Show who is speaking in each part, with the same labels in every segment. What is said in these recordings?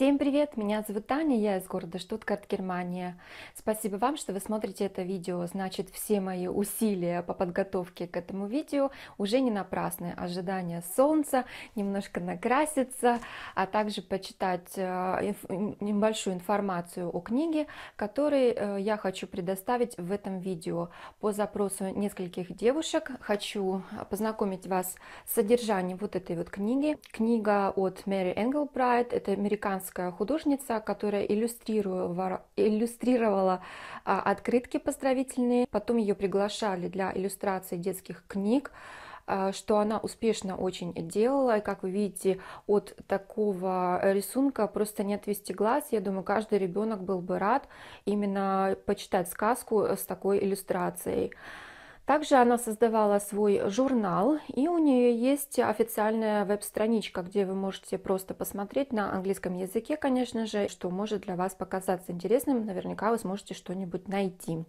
Speaker 1: Всем привет! Меня зовут Таня, я из города Штутгарт, Германия. Спасибо вам, что вы смотрите это видео. Значит, все мои усилия по подготовке к этому видео уже не напрасны. Ожидание солнца, немножко накраситься, а также почитать э, небольшую информацию о книге, которую э, я хочу предоставить в этом видео. По запросу нескольких девушек хочу познакомить вас с содержанием вот этой вот книги. Книга от Мэри Энгелбрайт, это американская американская художница, которая иллюстрировала, иллюстрировала открытки поздравительные. Потом ее приглашали для иллюстрации детских книг а, что она успешно очень делала. И как вы видите, от такого рисунка просто не отвести глаз. Я думаю, каждый ребенок был бы рад именно почитать сказку с такой иллюстрацией. Также она создавала свой журнал, и у нее есть официальная веб-страничка, где вы можете просто посмотреть на английском языке, конечно же, что может для вас показаться интересным. Наверняка вы сможете что-нибудь найти.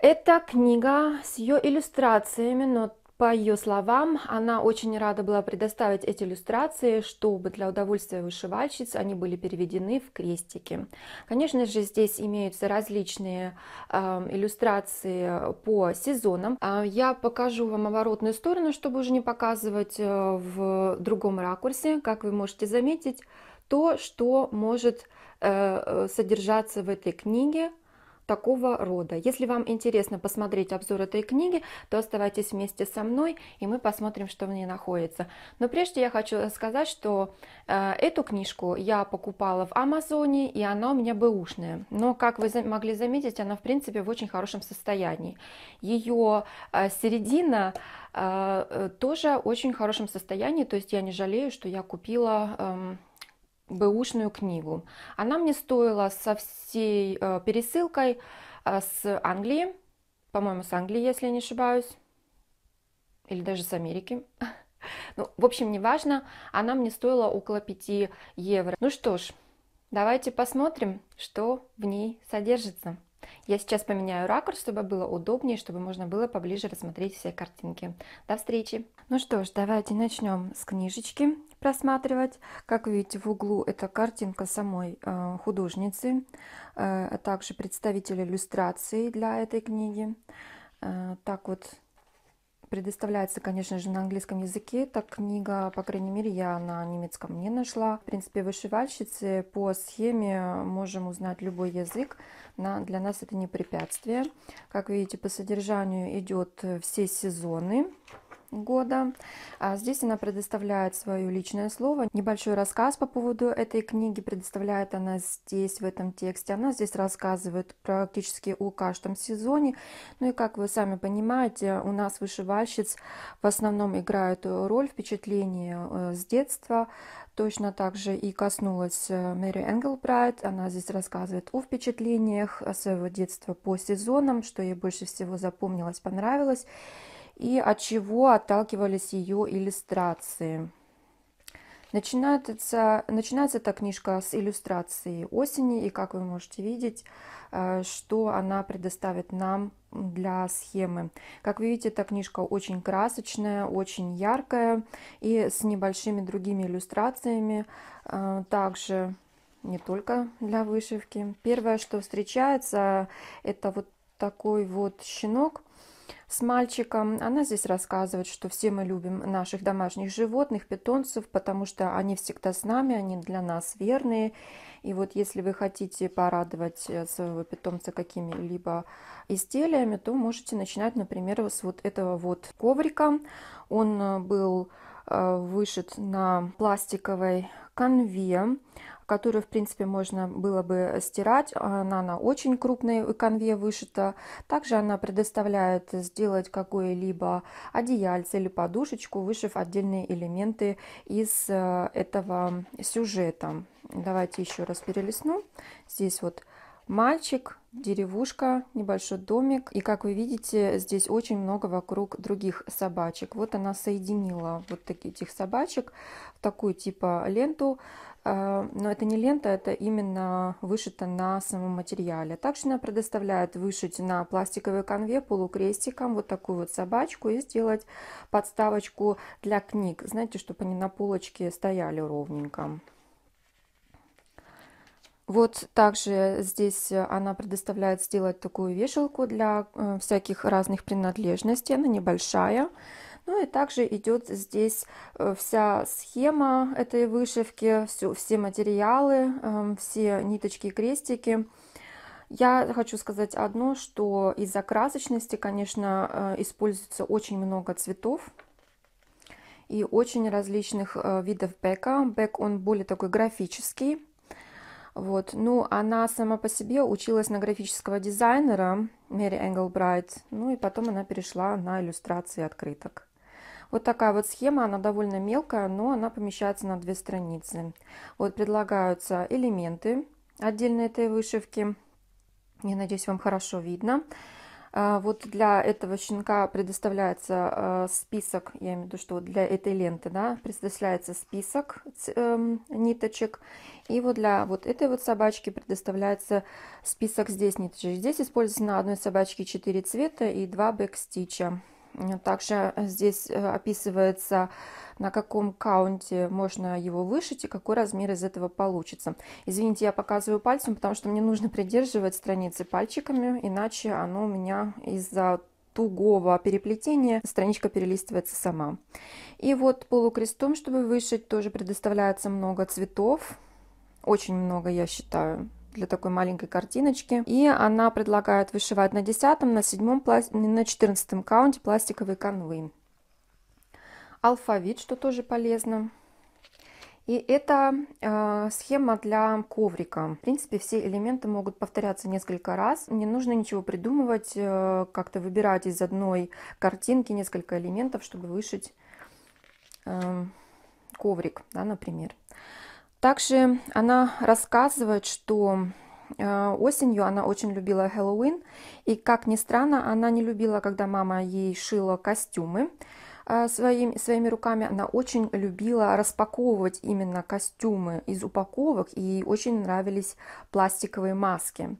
Speaker 1: Это книга с ее иллюстрациями, но по ее словам, она очень рада была предоставить эти иллюстрации, чтобы для удовольствия вышивальщиц они были переведены в крестики. Конечно же, здесь имеются различные э, иллюстрации по сезонам. А я покажу вам оборотную сторону, чтобы уже не показывать э, в другом ракурсе. Как вы можете заметить, то, что может э, э содержаться в этой книге такого рода. Если вам интересно посмотреть обзор этой книги, то оставайтесь вместе со мной, и мы посмотрим, что в ней находится. Но прежде я хочу сказать, что э, эту книжку я покупала в Амазоне, и она у меня бэушная. Но, как вы могли заметить, она, в принципе, в очень хорошем состоянии. Ее э, середина э, э, тоже очень хорошем состоянии, то есть я не жалею, что я купила эм, бэушную книгу. Она мне стоила со всей э, пересылкой э, с Англии, по-моему, с Англии, если я не ошибаюсь, или даже с Америки. Ну, в общем, неважно, она мне стоила около 5 евро. Ну что ж, давайте посмотрим, что в ней содержится. Я сейчас поменяю ракурс, чтобы было удобнее, чтобы можно было поближе рассмотреть все картинки. До встречи! Ну что ж, давайте начнем с книжечки просматривать. Как видите, в углу это картинка самой э, художницы, э, а также представитель иллюстрации для этой книги. Э, так вот предоставляется, конечно же, на английском языке. Так книга, по крайней мере, я на немецком не нашла. В принципе, вышивальщицы по схеме можем узнать любой язык. На, для нас это не препятствие. Как видите, по содержанию идет все сезоны года. А здесь она предоставляет свое личное слово, небольшой рассказ по поводу этой книги предоставляет она здесь, в этом тексте. Она здесь рассказывает практически о каждом сезоне. Ну и как вы сами понимаете, у нас вышивальщиц в основном играют роль впечатления э, с детства. Точно так же и коснулась э, Мэри Энгелбрайт. Она здесь рассказывает о впечатлениях своего детства по сезонам, что ей больше всего запомнилось, понравилось и от чего отталкивались ее иллюстрации. Начинается, начинается эта книжка с иллюстрации осени, и как вы можете видеть, э, что она предоставит нам для схемы. Как вы видите, эта книжка очень красочная, очень яркая и с небольшими другими иллюстрациями э, также не только для вышивки. Первое, что встречается, это вот такой вот щенок – с мальчиком. Она здесь рассказывает, что все мы любим наших домашних животных, питомцев, потому что они всегда с нами, они для нас верные. И вот если вы хотите порадовать э, своего питомца какими-либо изделиями, то можете начинать, например, с вот этого вот коврика. Он э, был э, вышит на пластиковой конве которую, в принципе, можно было бы э, стирать. Она на очень крупной э, конве вышита. Также она предоставляет сделать какое-либо одеяльце или подушечку, вышив отдельные элементы из э, этого сюжета. Давайте еще раз перелистну. Здесь вот мальчик, деревушка, небольшой домик. И как вы видите, здесь очень много вокруг других собачек. Вот она соединила вот таких этих собачек в такую типа ленту. Э, но это не лента, это именно вышито на самом материале. Также она предоставляет вышить на пластиковой конве полукрестиком вот такую вот собачку и сделать подставочку для книг. Знаете, чтобы они на полочке стояли ровненько. Вот также здесь э, она предоставляет сделать такую вешалку для э, всяких разных принадлежностей. Она небольшая. Ну и также идет здесь э, вся схема этой вышивки, все, все материалы, эм, все ниточки, крестики. Я хочу сказать одно, что из-за красочности, конечно, используется очень много цветов и очень различных видов бэка. Бэк, он более такой графический вот. Ну, она сама по себе училась на графического дизайнера Мэри Энглбрайт, ну и потом она перешла на иллюстрации открыток. Вот такая вот схема, она довольно мелкая, но она помещается на две страницы. Вот предлагаются элементы отдельно этой вышивки. Я надеюсь, вам хорошо видно. А, вот для этого щенка предоставляется а, список, я имею в виду, что для этой ленты, да, предоставляется список эм, ниточек. И вот для вот этой вот собачки предоставляется список здесь ниточек. Здесь используется на одной собачке 4 цвета и 2 бэкстича. Также э, здесь э, описывается, на каком каунте можно его вышить и какой размер из этого получится. Извините, я показываю пальцем, потому что мне нужно придерживать страницы пальчиками, иначе оно у меня из-за тугого переплетения страничка перелистывается сама. И вот полукрестом, чтобы вышить, тоже предоставляется много цветов. Очень много, я считаю для такой маленькой картиночки. И она предлагает вышивать на 10, на 7, пла... на 14 каунте пластиковые канвы, Алфавит, что тоже полезно. И это э, схема для коврика. В принципе, все элементы могут повторяться несколько раз. Не нужно ничего придумывать, э, как-то выбирать из одной картинки несколько элементов, чтобы вышить э, коврик, да, например. Также она рассказывает, что э, осенью она очень любила Хэллоуин, и, как ни странно, она не любила, когда мама ей шила костюмы э, своим, своими руками. Она очень любила распаковывать именно костюмы из упаковок, и ей очень нравились пластиковые маски.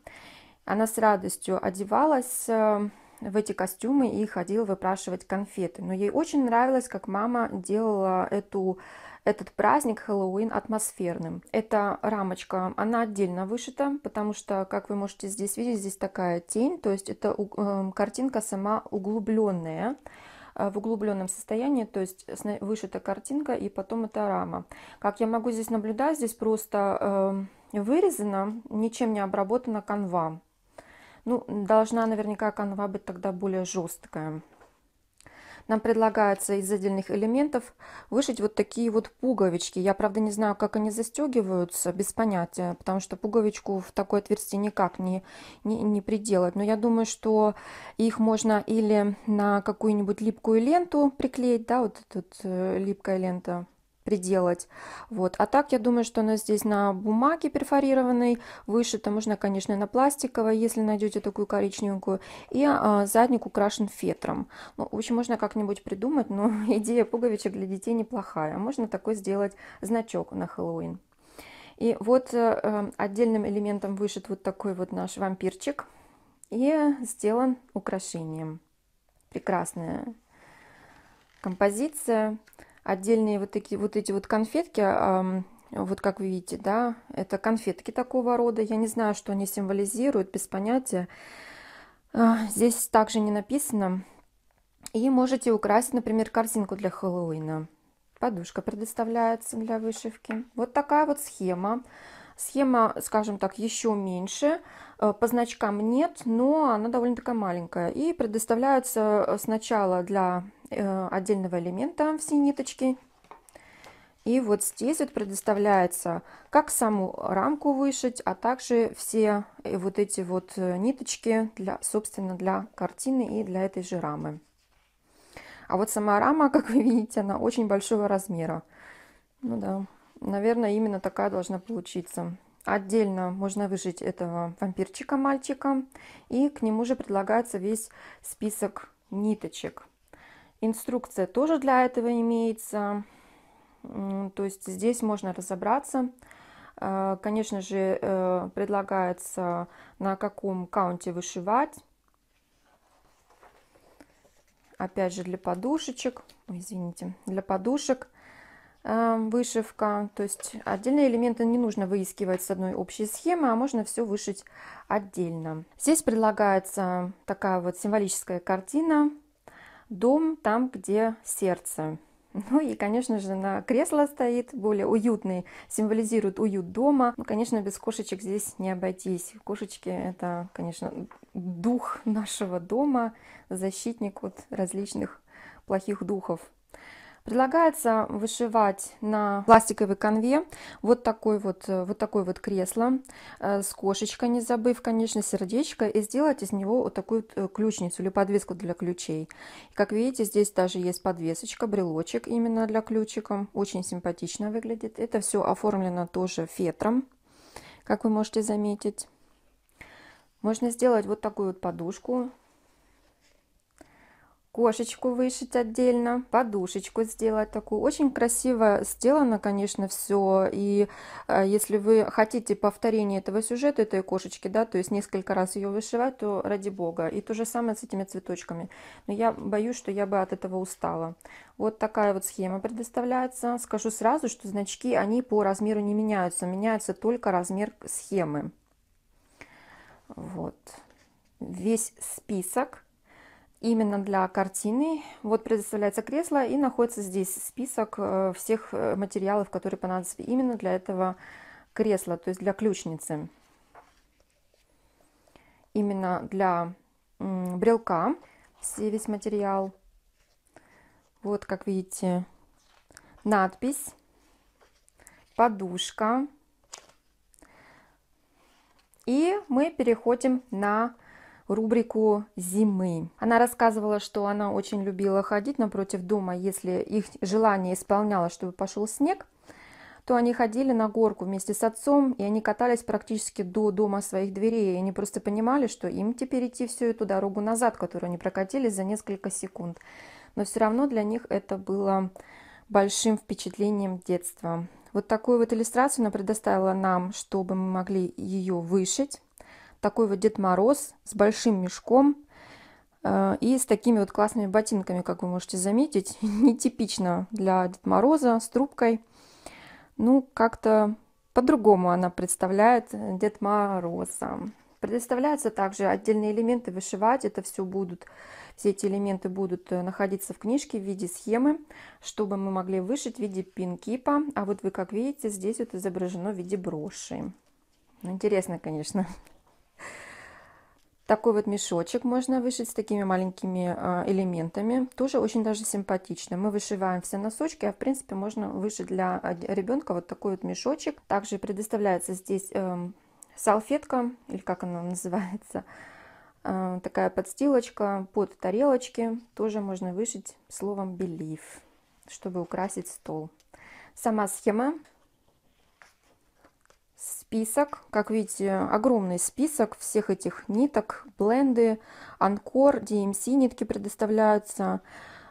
Speaker 1: Она с радостью одевалась э, в эти костюмы и ходила выпрашивать конфеты. Но ей очень нравилось, как мама делала эту этот праздник Хэллоуин атмосферным. Эта рамочка, она отдельно вышита, потому что, как вы можете здесь видеть, здесь такая тень, то есть это эм, картинка сама углубленная э, в углубленном состоянии, то есть вышита картинка и потом это рама. Как я могу здесь наблюдать, здесь просто э, эм, вырезана, ничем не обработана канва. Ну, должна наверняка канва быть тогда более жесткая. Нам предлагается из отдельных элементов вышить вот такие вот пуговички. Я, правда, не знаю, как они застегиваются, без понятия, потому что пуговичку в такое отверстие никак не, не, не приделать. Но я думаю, что их можно или на какую-нибудь липкую ленту приклеить, да, вот тут э, липкая лента приделать. Вот. А так, я думаю, что она здесь на бумаге перфорированной, вышита, можно, конечно, на пластиковой, если найдете такую коричневенькую. И а, задник украшен фетром. Ну, в общем, можно как-нибудь придумать, но идея пуговичек для детей неплохая. Можно такой сделать значок на Хэллоуин. И вот э, э отдельным элементом вышит вот такой вот наш вампирчик. И сделан украшением. Прекрасная композиция отдельные вот такие вот эти вот конфетки, вот как вы видите, да, это конфетки такого рода. Я не знаю, что они символизируют, без понятия. А, здесь также не написано. И можете украсить, например, корзинку для Хэллоуина. Подушка предоставляется для вышивки. Вот такая вот схема. Схема, скажем так, еще меньше. Э, по значкам нет, но она довольно такая маленькая. И предоставляется э, сначала для Э, отдельного элемента всей ниточки. И вот здесь вот предоставляется как саму рамку вышить, а также все э, вот эти вот э, ниточки, для, собственно, для картины и для этой же рамы. А вот сама рама, как вы видите, она очень большого размера. Ну да, наверное, именно такая должна получиться. Отдельно можно выжить этого вампирчика-мальчика. И к нему же предлагается весь список ниточек. Инструкция тоже для этого имеется. То есть здесь можно разобраться. Э, конечно же, э, предлагается на каком каунте вышивать. Опять же, для подушечек, извините, для подушек э, вышивка. То есть отдельные элементы не нужно выискивать с одной общей схемы, а можно все вышить отдельно. Здесь предлагается такая вот символическая картина дом там, где сердце. Ну и, конечно же, на кресло стоит более уютный, символизирует уют дома. Ну, конечно, без кошечек здесь не обойтись. Кошечки — это, конечно, дух нашего дома, защитник от различных плохих духов. Предлагается вышивать на пластиковой конве вот такой вот, э, вот такой вот кресло э, с кошечкой, не забыв, конечно, сердечко, и сделать из него вот такую э, ключницу или подвеску для ключей. Как видите, здесь даже есть подвесочка, брелочек именно для ключика. Очень симпатично выглядит. Это все оформлено тоже фетром, как вы можете заметить. Можно сделать вот такую вот подушку кошечку вышить отдельно, подушечку сделать такую. Очень красиво сделано, конечно, все. И э, если вы хотите повторение этого сюжета, этой кошечки, да, то есть несколько раз ее вышивать, то ради бога. И то же самое с этими цветочками. Но я боюсь, что я бы от этого устала. Вот такая вот схема предоставляется. Скажу сразу, что значки, они по размеру не меняются. Меняется только размер схемы. Вот. Весь список именно для картины. Вот предоставляется кресло и находится здесь список э, всех э, материалов, которые понадобятся именно для этого кресла, то есть для ключницы. Именно для брелка весь материал. Вот, как видите, надпись, подушка. И мы переходим на рубрику «Зимы». Она рассказывала, что она очень любила ходить напротив дома, если их желание исполнялось, чтобы пошел снег, то они ходили на горку вместе с отцом, и они катались практически до дома своих дверей, и они просто понимали, что им теперь идти всю эту дорогу назад, которую они прокатили за несколько секунд. Но все равно для них это было большим впечатлением детства. Вот такую вот иллюстрацию она предоставила нам, чтобы мы могли ее вышить такой вот Дед Мороз с большим мешком э, и с такими вот классными ботинками, как вы можете заметить. Нетипично для Дед Мороза, с трубкой. Ну, как-то по-другому она представляет Дед Мороза. Предоставляются также отдельные элементы вышивать. Это все будут, все эти элементы будут э, находиться в книжке в виде схемы, чтобы мы могли вышить в виде пинкипа. А вот вы, как видите, здесь вот изображено в виде броши. Ну, интересно, конечно. Такой вот мешочек можно вышить с такими маленькими а, элементами. Тоже очень даже симпатично. Мы вышиваем все носочки, а в принципе можно вышить для ребенка вот такой вот мешочек. Также предоставляется здесь эм, салфетка, или как она называется, а, такая подстилочка под тарелочки. Тоже можно вышить словом «белив», чтобы украсить стол. Сама схема список, как видите, огромный список всех этих ниток, бленды, анкор, DMC эм нитки предоставляются.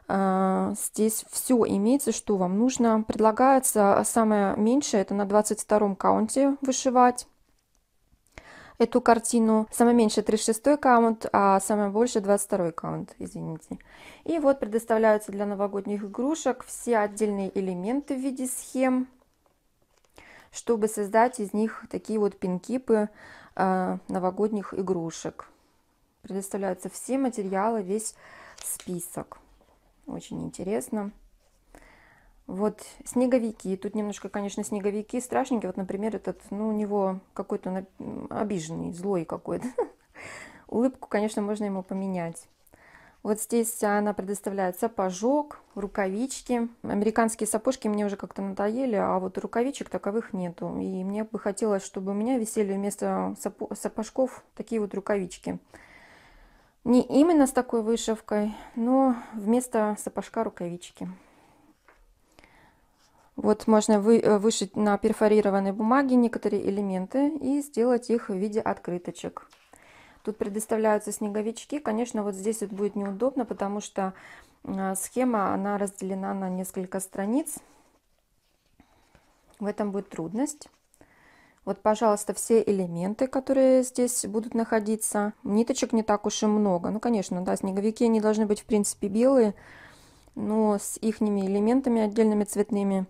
Speaker 1: А, здесь все имеется, что вам нужно. Предлагается самое меньшее, это на 22 каунте вышивать эту картину. Самое меньшее 36 каунт, а самое большее 22 каунт, извините. И вот предоставляются для новогодних игрушек все отдельные элементы в виде схем чтобы создать из них такие вот пинкипы э, новогодних игрушек. Предоставляются все материалы, весь список. Очень интересно. Вот снеговики. Тут немножко, конечно, снеговики страшненькие. Вот, например, этот, ну, у него какой-то обиженный, злой какой-то. Улыбку, конечно, можно ему поменять. Вот здесь она предоставляет сапожок, рукавички. Американские сапожки мне уже как-то надоели, а вот рукавичек таковых нету. И мне бы хотелось, чтобы у меня висели вместо сапожков такие вот рукавички. Не именно с такой вышивкой, но вместо сапожка рукавички. Вот можно вы, э, вышить на перфорированной бумаге некоторые элементы и сделать их в виде открыточек. Тут предоставляются снеговички. Конечно, вот здесь вот будет неудобно, потому что а, схема, она разделена на несколько страниц. В этом будет трудность. Вот, пожалуйста, все элементы, которые здесь будут находиться. Ниточек не так уж и много. Ну, конечно, да, снеговики, они должны быть, в принципе, белые, но с ихними элементами отдельными цветными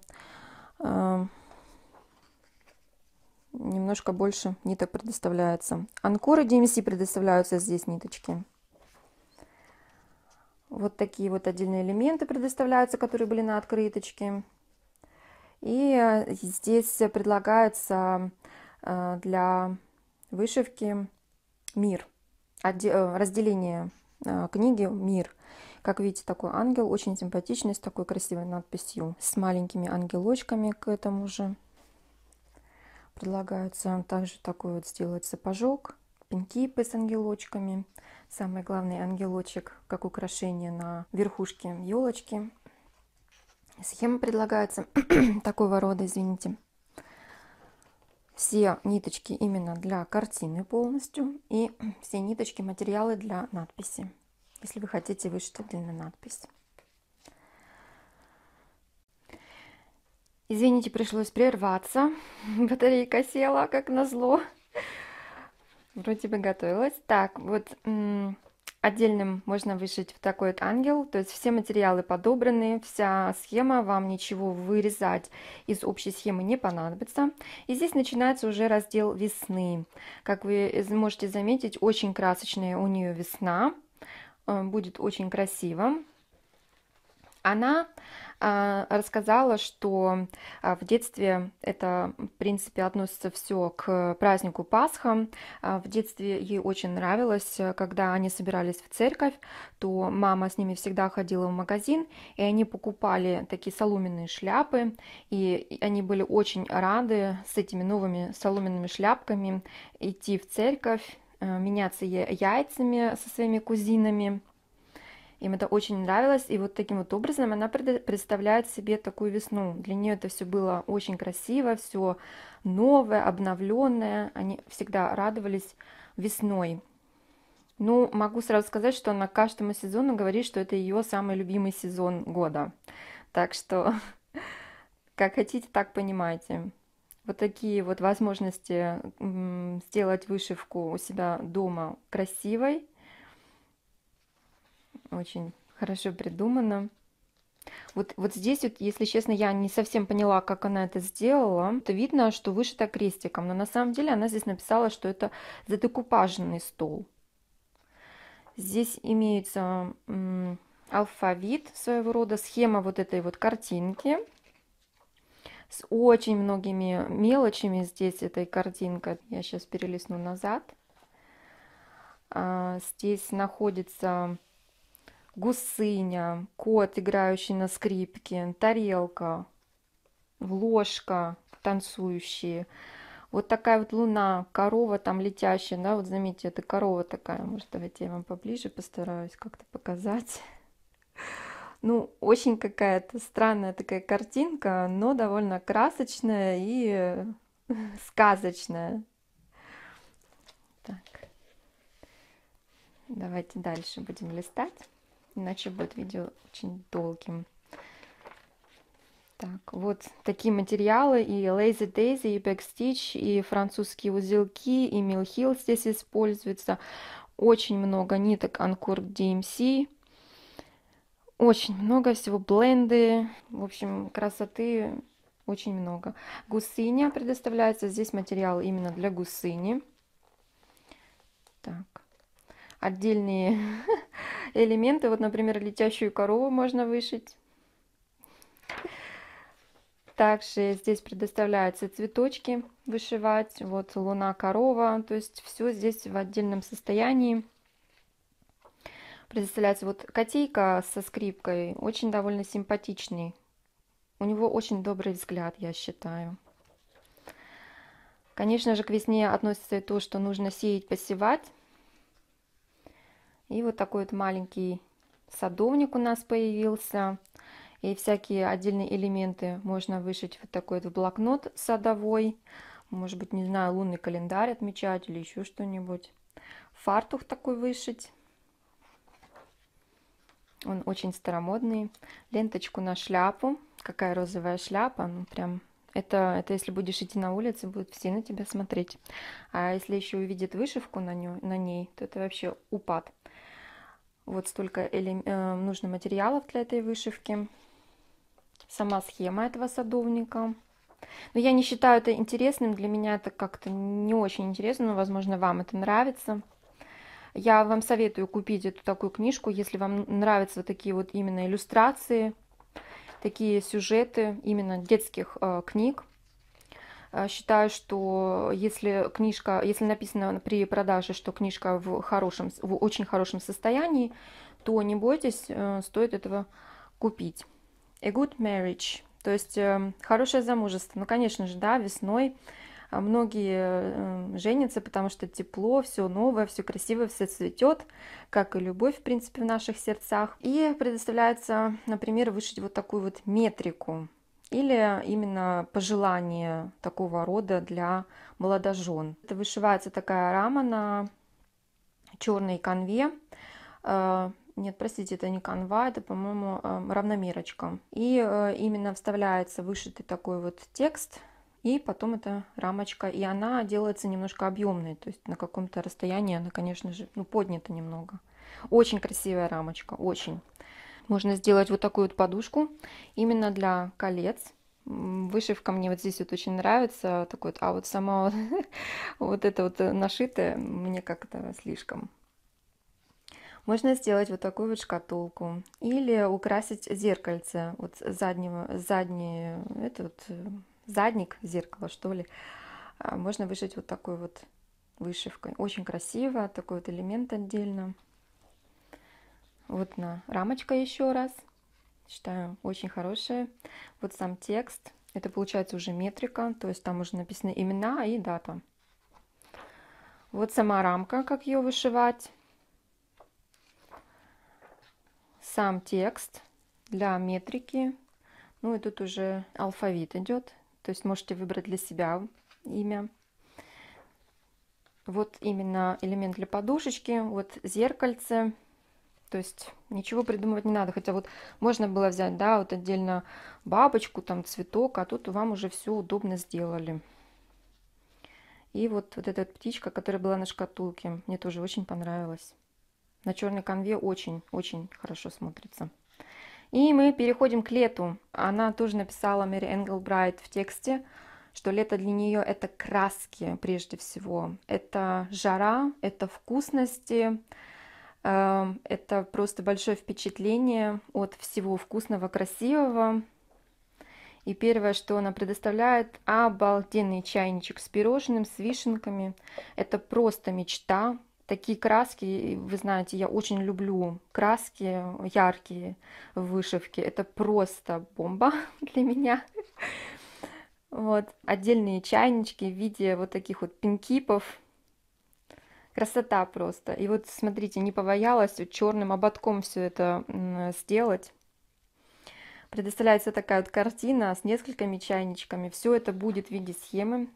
Speaker 1: немножко больше ниток предоставляется. Анкоры DMC предоставляются здесь ниточки. Вот такие вот отдельные элементы предоставляются, которые были на открыточке. И э, здесь предлагается э, для вышивки мир, э, разделение книги «Мир». Как видите, такой ангел, очень симпатичный, с такой красивой надписью, с маленькими ангелочками к этому же. Предлагаются также такой вот сделать сапожок, пеньки с ангелочками. Самый главный ангелочек, как украшение на верхушке елочки. Схема предлагается такого рода, извините. Все ниточки именно для картины полностью и все ниточки материалы для надписи, если вы хотите вышить отдельно надпись. Извините, пришлось прерваться. Батарейка села, как назло. Вроде бы готовилась. Так, вот отдельным можно вышить в такой вот ангел. То есть все материалы подобраны, вся схема, вам ничего вырезать из общей схемы не понадобится. И здесь начинается уже раздел весны. Как вы можете заметить, очень красочная у нее весна. Э, будет очень красиво. Она а, рассказала, что а, в детстве это, в принципе, относится все к празднику Пасха. А, в детстве ей очень нравилось, когда они собирались в церковь, то мама с ними всегда ходила в магазин, и они покупали такие соломенные шляпы, и они были очень рады с этими новыми соломенными шляпками идти в церковь, э, меняться яйцами со своими кузинами. Им это очень нравилось, и вот таким вот образом она представляет себе такую весну. Для нее это все было очень красиво, все новое, обновленное. Они всегда радовались весной. Ну, могу сразу сказать, что она каждому сезону говорит, что это ее самый любимый сезон года. Так что, как хотите, так понимаете. Вот такие вот возможности сделать вышивку у себя дома красивой – очень хорошо придумано. Вот, вот здесь, вот, если честно, я не совсем поняла, как она это сделала. Это видно, что вышито крестиком, но на самом деле она здесь написала, что это задекупажный стол. Здесь имеется алфавит своего рода, схема вот этой вот картинки с очень многими мелочами здесь этой картинкой Я сейчас перелистну назад. А, здесь находится гусыня, кот, играющий на скрипке, тарелка, ложка, танцующие. Вот такая вот луна, корова там летящая, да, вот заметьте, это корова такая. Может, давайте я вам поближе постараюсь как-то показать. Ну, очень какая-то странная такая картинка, но довольно красочная и сказочная. Так. Давайте дальше будем листать иначе будет видео очень долгим. Так, вот такие материалы и Lazy Daisy, и Backstitch, и французские узелки, и Mill Hill здесь используется. Очень много ниток Анкор DMC. Эм очень много всего, бленды, в общем, красоты очень много. Гусыня предоставляется, здесь материал именно для гусыни. Так, отдельные элементы. Вот, например, летящую корову можно вышить. Также здесь предоставляются цветочки вышивать. Вот луна, корова. То есть все здесь в отдельном состоянии. Предоставляется вот котейка со скрипкой. Очень довольно симпатичный. У него очень добрый взгляд, я считаю. Конечно же, к весне относится и то, что нужно сеять, посевать. И вот такой вот маленький садовник у нас появился. И всякие отдельные элементы можно вышить вот такой вот в блокнот садовой. Может быть, не знаю, лунный календарь отмечать или еще что-нибудь. Фартух такой вышить. Он очень старомодный. Ленточку на шляпу. Какая розовая шляпа. Ну, прям это, это если будешь идти на улице, будут все на тебя смотреть. А если еще увидят вышивку на, ню, на ней, то это вообще упад. Вот столько э, нужно материалов для этой вышивки. Сама схема этого садовника. Но я не считаю это интересным, для меня это как-то не очень интересно, но, возможно, вам это нравится. Я вам советую купить эту такую книжку, если вам нравятся такие вот именно иллюстрации, такие сюжеты именно детских э, книг. Э, считаю, что если книжка, если написано при продаже, что книжка в хорошем, в очень хорошем состоянии, то не бойтесь, э, стоит этого купить. A good marriage, то есть эм, хорошее замужество. Ну, конечно же, да, весной э, многие женятся, потому что тепло, все новое, все красивое, все цветет, как и любовь, в принципе, в наших сердцах. И предоставляется, например, вышить вот такую вот метрику или именно пожелание такого рода для молодожен. Это вышивается такая рама на черной конве. Э, нет, простите, это не канва, это, по-моему, э, равномерочка. И э, именно вставляется вышитый такой вот текст, и потом эта рамочка, и она делается немножко объемной, то есть на каком-то расстоянии она, конечно же, ну, поднята немного. Очень красивая рамочка, очень. Можно сделать вот такую вот подушку именно для колец. Вышивка мне вот здесь вот очень нравится, такой, а вот сама вот, вот это вот э, нашитая мне как-то слишком. Можно сделать вот такую вот шкатулку или украсить зеркальце вот заднего, задний, этот вот э, задник зеркала, что ли. А, можно вышить вот такой вот вышивкой. Очень красиво, такой вот элемент отдельно. Вот на рамочка еще раз. Считаю, очень хорошая. Вот сам текст. Это получается уже метрика, то есть там уже написаны имена и дата. Вот сама рамка, как ее вышивать. Сам текст для метрики. Ну и тут уже алфавит идет. То есть можете выбрать для себя имя. Вот именно элемент для подушечки. Вот зеркальце. То есть ничего придумывать не надо. Хотя вот можно было взять, да, вот отдельно бабочку, там цветок, а тут вам уже все удобно сделали. И вот, вот эта вот птичка, которая была на шкатулке, мне тоже очень понравилась. На черной конве очень-очень хорошо смотрится. И мы переходим к лету. Она тоже написала Мэри Энглбрайт в тексте, что лето для нее это краски прежде всего. Это жара, это вкусности, Эм, это просто большое впечатление от всего вкусного, красивого. И первое, что она предоставляет, обалденный чайничек с пирожным, с вишенками. Это просто мечта. Такие краски, вы знаете, я очень люблю краски яркие вышивки. Это просто бомба для меня. Вот отдельные чайнички в виде вот таких вот пинкипов Красота просто. И вот смотрите, не поваялась вот черным ободком все это сделать. Предоставляется такая вот картина с несколькими чайничками. Все это будет в виде схемы.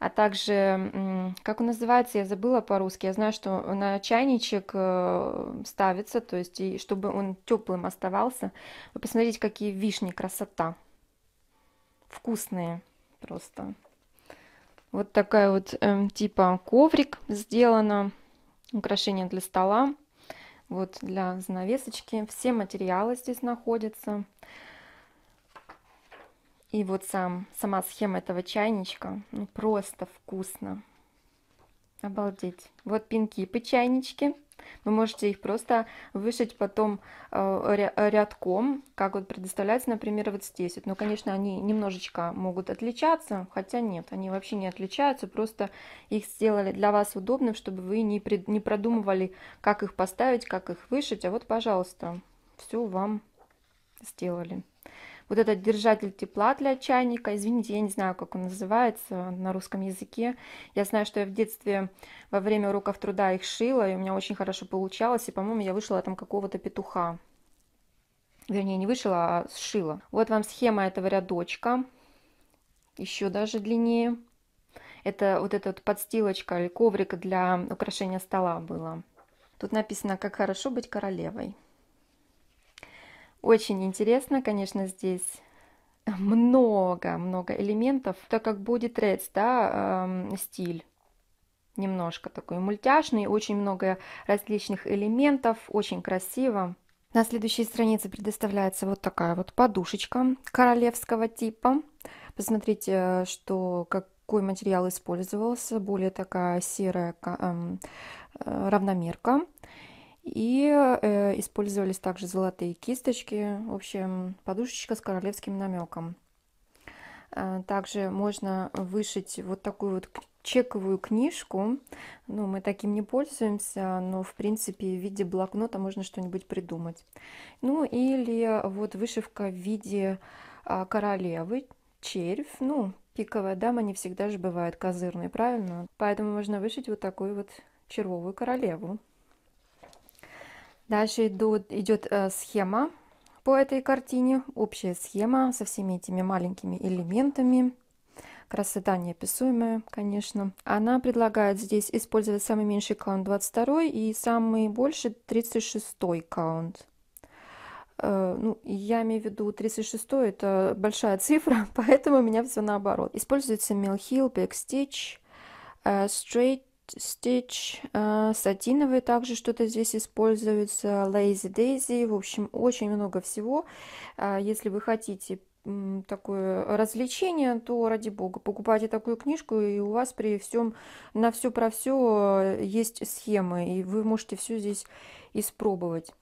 Speaker 1: А также, как он называется, я забыла по-русски. Я знаю, что на чайничек э, ставится, то есть, и чтобы он теплым оставался. Вы посмотрите, какие вишни, красота. Вкусные просто. Вот такая вот э, типа коврик сделана, украшение для стола, вот для занавесочки. Все материалы здесь находятся. И вот сам, сама схема этого чайничка, ну просто вкусно. Обалдеть. Вот пинки по чайничке. Вы можете их просто вышить потом э, рядком, как вот предоставляется, например, вот здесь. Но, конечно, они немножечко могут отличаться, хотя нет, они вообще не отличаются, просто их сделали для вас удобным, чтобы вы не, не продумывали, как их поставить, как их вышить. А вот, пожалуйста, все вам сделали вот этот держатель тепла для чайника. Извините, я не знаю, как он называется на русском языке. Я знаю, что я в детстве во время уроков труда их шила, и у меня очень хорошо получалось, и, по-моему, я вышла там какого-то петуха. Вернее, не вышила, а сшила. Вот вам схема этого рядочка. Еще даже длиннее. Это вот эта вот подстилочка или коврик для украшения стола было. Тут написано, как хорошо быть королевой. Очень интересно, конечно, здесь много-много элементов, так как бодитрец, да, э, стиль немножко такой мультяшный, очень много различных элементов, очень красиво. На следующей странице предоставляется вот такая вот подушечка королевского типа. Посмотрите, э, что какой материал использовался, более такая серая эм, э, равномерка. И э, использовались также золотые кисточки, в общем, подушечка с королевским намеком. Э, также можно вышить вот такую вот чековую книжку. Ну, мы таким не пользуемся, но, в принципе, в виде блокнота можно что-нибудь придумать. Ну, или вот вышивка в виде а, королевы, червь, ну, пиковая дама не всегда же бывает козырной, правильно? Поэтому можно вышить вот такую вот червовую королеву. Дальше идут, идет э, схема по этой картине, общая схема со всеми этими маленькими элементами. Красота неописуемая, конечно. Она предлагает здесь использовать самый меньший каунт 22 и самый больший 36 каунт. Э, ну, я имею в виду 36 это большая цифра, поэтому у меня все наоборот. Используется Mill Hill, Backstitch, э, Straight стич э, сатиновые также что-то здесь используется, Lazy Daisy, в общем, очень много всего. А, если вы хотите такое развлечение, то ради бога покупайте такую книжку, и у вас при всем на все про все э, есть схемы, и вы можете все здесь испробовать.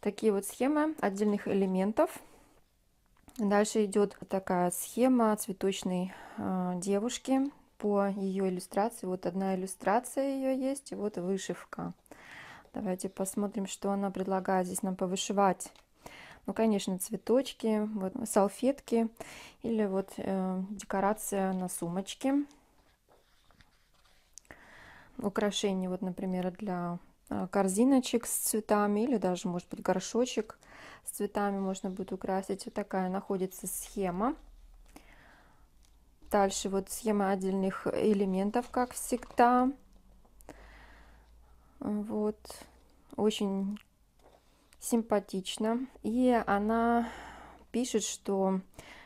Speaker 1: Такие вот схемы отдельных элементов. Дальше идет такая схема цветочной э, девушки, по ее иллюстрации. Вот одна иллюстрация ее есть, и вот вышивка. Давайте посмотрим, что она предлагает здесь нам повышивать. Ну, конечно, цветочки, вот, салфетки или вот э, декорация на сумочке. украшения вот, например, для э, корзиночек с цветами или даже, может быть, горшочек с цветами можно будет украсить. Вот такая находится схема. Дальше вот схема отдельных элементов, как всегда. Вот. Очень симпатично. И она пишет, что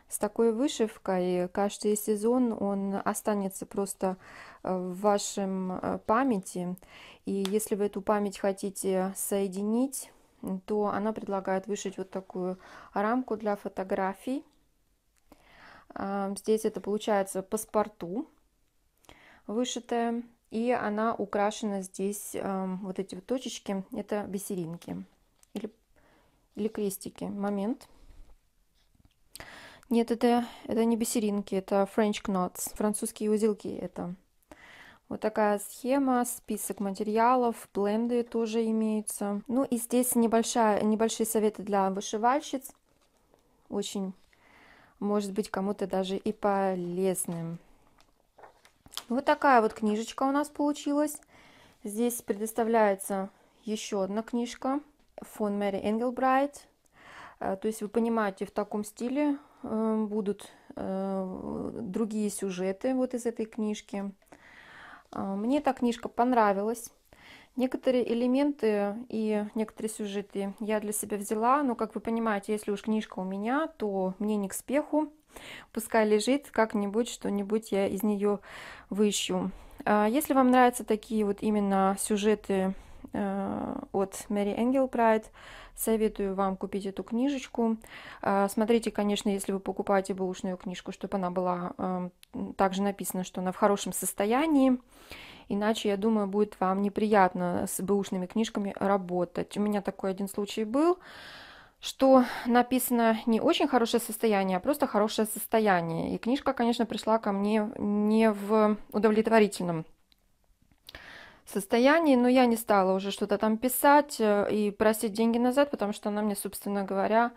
Speaker 1: с такой вышивкой каждый сезон он останется просто э, в вашем э, памяти. И если вы эту память хотите соединить, то она предлагает вышить вот такую рамку для фотографий. Здесь это получается паспорту вышитая. И она украшена здесь, вот эти вот точечки, это бисеринки или, или крестики. Момент. Нет, это, это не бисеринки, это French knots, французские узелки это. Вот такая схема, список материалов, бленды тоже имеются. Ну и здесь небольшая, небольшие советы для вышивальщиц. Очень может быть, кому-то даже и полезным. Вот такая вот книжечка у нас получилась. Здесь предоставляется еще одна книжка фон Мэри Энгелбрайт. Э, то есть вы понимаете, в таком стиле э, будут э, другие сюжеты вот из этой книжки. Мне эта книжка понравилась. Некоторые элементы и некоторые сюжеты я для себя взяла, но, как вы понимаете, если уж книжка у меня, то мне не к спеху. Пускай лежит как-нибудь, что-нибудь я из нее выищу. А если вам нравятся такие вот именно сюжеты э, от Мэри Энгел Прайд, советую вам купить эту книжечку. А, смотрите, конечно, если вы покупаете бэушную книжку, чтобы она была э, также написана, что она в хорошем состоянии иначе, я думаю, будет вам неприятно с бэушными книжками работать. У меня такой один случай был, что написано не очень хорошее состояние, а просто хорошее состояние. И книжка, конечно, пришла ко мне не в удовлетворительном состоянии, но я не стала уже что-то там писать э, и просить деньги назад, потому что она мне, собственно говоря,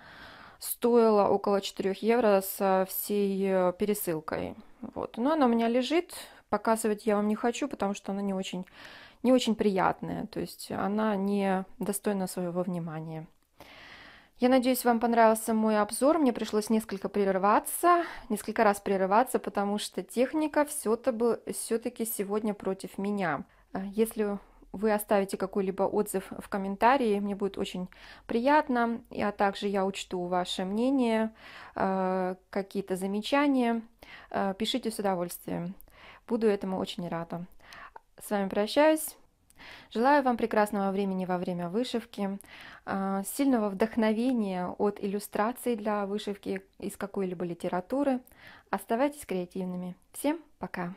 Speaker 1: стоила около 4 евро со всей э, пересылкой. Вот. Но она у меня лежит, показывать я вам не хочу, потому что она не очень, не очень приятная, то есть она не достойна своего внимания. Я надеюсь, вам понравился мой обзор. Мне пришлось несколько прерываться, несколько раз прерываться, потому что техника все-таки сегодня против меня. Если вы оставите какой-либо отзыв в комментарии, мне будет очень приятно. А также я учту ваше мнение, э, какие-то замечания. Э, пишите с удовольствием. Буду этому очень рада. С вами прощаюсь. Желаю вам прекрасного времени во время вышивки, а, сильного вдохновения от иллюстраций для вышивки из какой-либо литературы. Оставайтесь креативными. Всем пока!